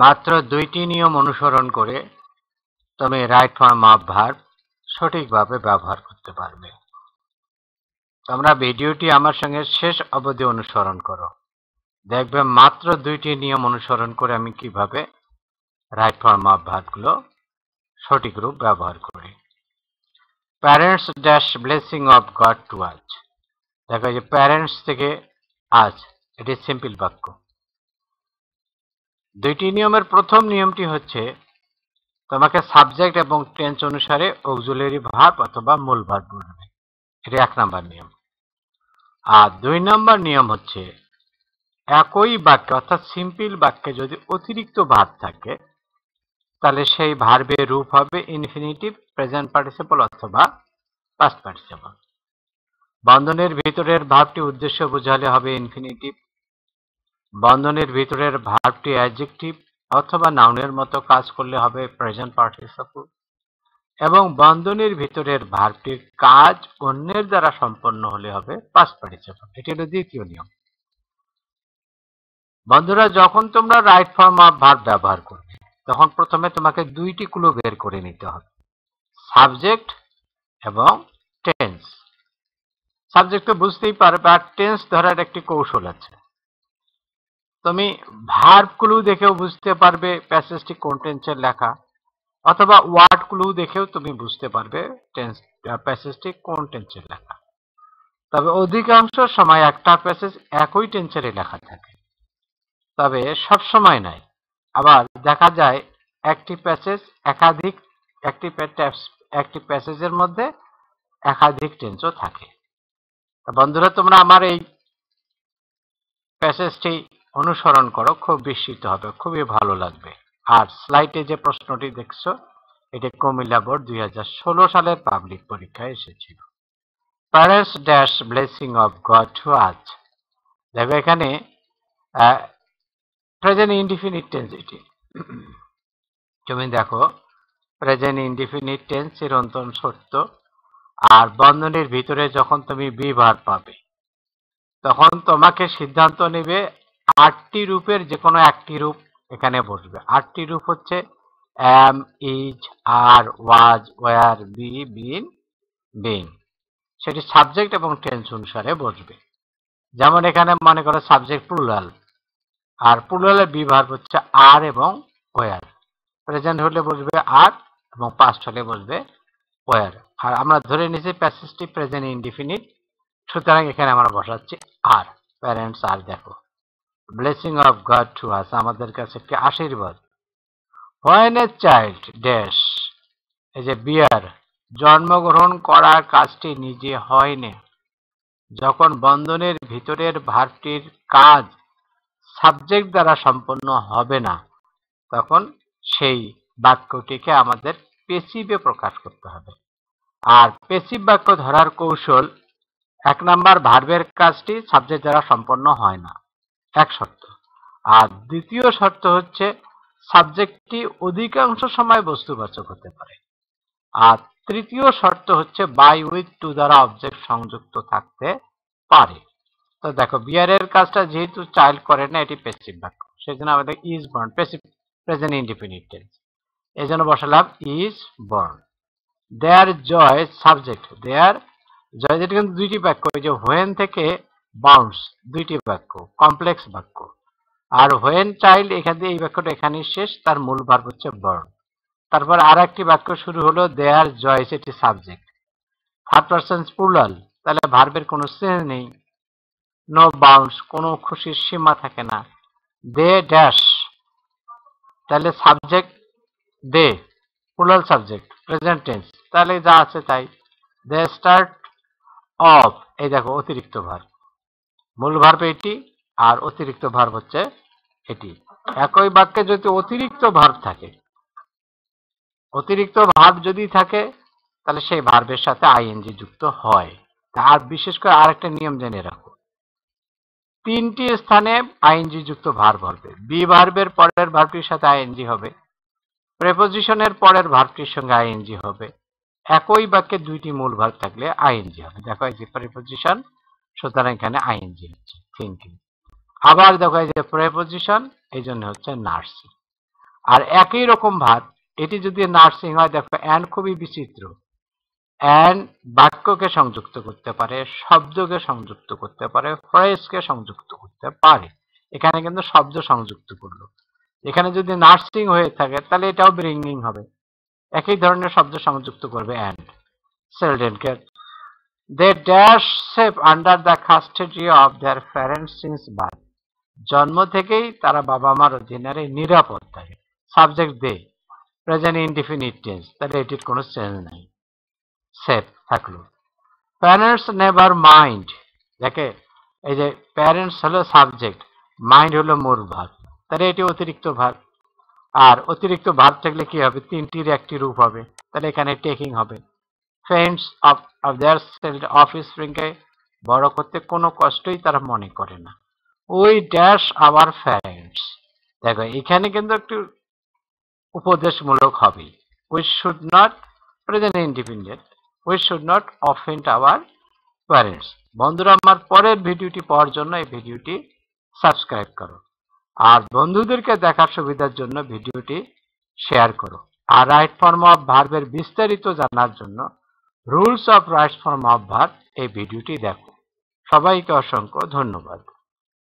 মাত্র দুইটি নিয়ম অনুসরণ করে তুমি রাইট ফর্ম অফ ভার্ব সঠিকভাবে ব্যবহার করতে পারবে তোমরা ভিডিওটি আমার সঙ্গে শেষ অবধি অনুসরণ করো দেখবে মাত্র দুইটি নিয়ম অনুসরণ করে আমি কিভাবে রাইট ফর্ম অফ ভার্বগুলো সঠিক রূপ ব্যবহার করি parents dash blessing of God to us দেখো যে প্যারেন্টস থেকে আজ এটি সিম্পল বাক্য দুইটি নিয়মের প্রথম নিয়মটি হচ্ছে তোমাকে সাবজেক্ট এবং টেন্স অনুসারে অক্সুলারি ভার্ব অথবা মূল ভার্ব বলবে এটা এক নম্বর নিয়ম আর দুই নম্বর নিয়ম হচ্ছে একই বাক্য অর্থাৎ সিম্পল বাক্যে যদি অতিরিক্ত ভাব থাকে তাহলে সেই ভার্বের রূপ হবে ইনফিনিটিভ প্রেজেন্ট পার্টিসিপল অথবা পাস্ট পার্টিসিপল বন্ধনের ভিতরের ভাবটি উদ্দেশ্য বোঝালে হবে ইনফিনিটিভ বন্ধনের ভিতরের ভাবটি অ্যাডজেক্টিভ অথবা নাউনের মতো কাজ করলে হবে প্রেজেন্ট পার্টিসিপল এবং বন্ধনের ভিতরের ভাবটির কাজ অন্যের দ্বারা সম্পন্ন হলে হবে পাস্ট পার্টিসিপল এটি হলো দ্বিতীয় নিয়ম বন্ধুরা যখন তোমরা রাইট ফর্ম অফ ভার্ব ব্যবহার করবে তখন প্রথমে তোমাকে দুইটি ক্লু বের করে নিতে হবে সাবজেক্ট এবং টেন্স সাবজেক্ট তো বুঝতেই পারবে আর টেন্স ধরার একটি কৌশল আছে তুমি ভার্ব ক্লু দেখেও বুঝতে পারবে প্যাসেজটি কোন টেন্সের লেখা অথবা ওয়ার্ড ক্লু দেখেও তুমি বুঝতে পারবে টেন্স প্যাসেজটি কোন টেন্সের লেখা তবে অধিকাংশ সময় একটা প্যাসেজ একই টেন্সের লেখা থাকে তবে সব সময় নয় আবার দেখা যায় একটি প্যাসেজ একাধিক একটি একটি প্যাসেজের মধ্যে একাধিক টেন্সও থাকে বন্ধুরা তোমরা আমার এই প্যাসেজটি অনুসরণ করো খুব বিস্মিত হবে খুবই ভালো লাগবে আর স্লাইডে যে প্রশ্নটি দেখছো এটি কুমিল্লা বোর্ড দুই সালের পাবলিক পরীক্ষায় এসেছিল parents dash blessing of God to us দেখবে এখানে প্রেজেন্ট ইনডিফিনিট টেন্স এটি তুমি দেখো প্রেজেন্ট ইনডিফিনিট টেন্স চিরন্তন সত্য আর বন্ধনের ভিতরে যখন তুমি বিভার পাবে তখন তোমাকে সিদ্ধান্ত নেবে আটটি রূপের যে কোনো একটি রূপ এখানে বসবে আটটি রূপ হচ্ছে am is are was were be been being সেটি সাবজেক্ট এবং টেন্স অনুসারে বসবে যেমন এখানে মনে করো সাবজেক্ট প্লুরাল আর প্লুরালের বিভাগ হচ্ছে আর এবং ওয়ার প্রেজেন্ট হলে বসবে আর এবং পাস্ট হলে বসবে ওয়ার আর আমরা ধরে নিয়েছি প্যাসেজটি প্রেজেন্ট ইনডিফিনিট সুতরাং এখানে আমরা বসাচ্ছি আর প্যারেন্টস আর দেখো blessing of God to us আমাদের কাছে একটি আশীর্বাদ হোয়েন এ চাইল্ড ড্যাশ এই যে বিয়ার জন্মগ্রহণ করার কাজটি নিজে হয়নি যখন বন্ধনের ভিতরের ভারটির কাজ সাবজেক্ট দ্বারা সম্পন্ন হবে না তখন সেই বাক্যটিকে আমাদের পেসিভে প্রকাশ করতে হবে আর পেসিভ বাক্য ধরার কৌশল এক নাম্বার ভার্বের কাজটি সাবজেক্ট দ্বারা সম্পন্ন হয় না এক শর্ত আর দ্বিতীয় শর্ত হচ্ছে সাবজেক্টটি অধিকাংশ সময় বস্তুবাচক হতে পারে আর তৃতীয় শর্ত হচ্ছে বাই উইথ টু দ্বারা অবজেক্ট সংযুক্ত থাকতে পারে তো দেখো বিয়ারের কাজটা যেহেতু চাইল্ড করে না এটি পেসিভ বাক্য সেই জন্য আমাদের is born passive present independence tense এই জন্য বসালাম is born their joy subject their joy যেটি কিন্তু দুইটি বাক্য যে হোয়েন থেকে বাউন্স দুইটি বাক্য কমপ্লেক্স বাক্য আর হোয়েন চাইল্ড এখান দিয়ে এই বাক্যটা এখানেই শেষ তার মূল ভার হচ্ছে বর্ণ তারপর আর একটি বাক্য শুরু হলো দেয়ার জয়েস এটি সাবজেক্ট থার্ড পার্সন পুরাল তাহলে ভার্বের কোনো শ্রেণী নেই নো বাউন্স কোনো খুশির সীমা থাকে না দে ড্যাশ তাহলে সাবজেক্ট দে পুরাল সাবজেক্ট প্রেজেন্ট টেন্স তাহলে যা আছে তাই দে স্টার্ট অফ এই দেখো অতিরিক্ত ভার মূল ভার্ব এটি আর অতিরিক্ত ভার্ব হচ্ছে এটি একই বাক্যে যদি অতিরিক্ত ভার্ব থাকে অতিরিক্ত ভার্ব যদি থাকে তাহলে সেই ভার্বের সাথে আইএনজি যুক্ত হয় আর বিশেষ করে আরেকটা নিয়ম জেনে রাখো তিনটি স্থানে আইএনজি যুক্ত ভার্ব হবে বি ভার্বের পরের ভার্বটির সাথে আইএনজি হবে প্রেপোজিশনের পরের ভার্বটির সঙ্গে আইএনজি হবে একই বাক্যে দুইটি মূল ভার্ব থাকলে আইএনজি হবে দেখো এই যে প্রেপোজিশন সুতরাং এখানে আইএনজি হচ্ছে থিঙ্কিং আবার দেখো এই যে প্রেপোজিশন এই জন্য হচ্ছে নার্সিং আর একই রকম ভাব এটি যদি নার্সিং হয় দেখো অ্যান্ড খুবই বিচিত্র অ্যান্ড বাক্যকে সংযুক্ত করতে পারে শব্দকে সংযুক্ত করতে পারে ফ্রেজকে সংযুক্ত করতে পারে এখানে কিন্তু শব্দ সংযুক্ত করলো এখানে যদি নার্সিং হয়ে থাকে তাহলে এটাও ব্রিঙ্গিং হবে একই ধরনের শব্দ সংযুক্ত করবে and care They dash safe under the custody of their parents since birth. জন্ম থেকেই তারা বাবা মার অধীনারে নিরাপদ থাকে subject they present indefinite tense তাহলে এটির কোনো চেঞ্জ নাই সেফ থাকলো প্যারেন্টস নেভার মাইন্ড দেখে এই যে প্যারেন্টস হলো সাবজেক্ট মাইন্ড হলো মূল ভাগ তাহলে এটি অতিরিক্ত ভাগ আর অতিরিক্ত ভাগ থাকলে কি হবে তিনটির একটি রূপ হবে তাহলে এখানে টেকিং হবে ফ্রেন্ডস অফ দেয়ার অফিস অফস্প্রিংকে বড় করতে কোনো কষ্টই তারা মনে করে না ওই ড্যাশ আওয়ার ফ্রেন্ডস দেখো এখানে কিন্তু একটু উপদেশমূলক হবে we should not present independent we should not offend our parents বন্ধুরা আমার পরের ভিডিওটি পাওয়ার জন্য এই ভিডিওটি সাবস্ক্রাইব করো আর বন্ধুদেরকে দেখার সুবিধার জন্য ভিডিওটি শেয়ার করো আর রাইট ফর্ম অফ ভার্বের বিস্তারিত জানার জন্য রুলস অফ রাইটস ফর ভাত এই ভিডিওটি দেখো সবাইকে অসংখ্য ধন্যবাদ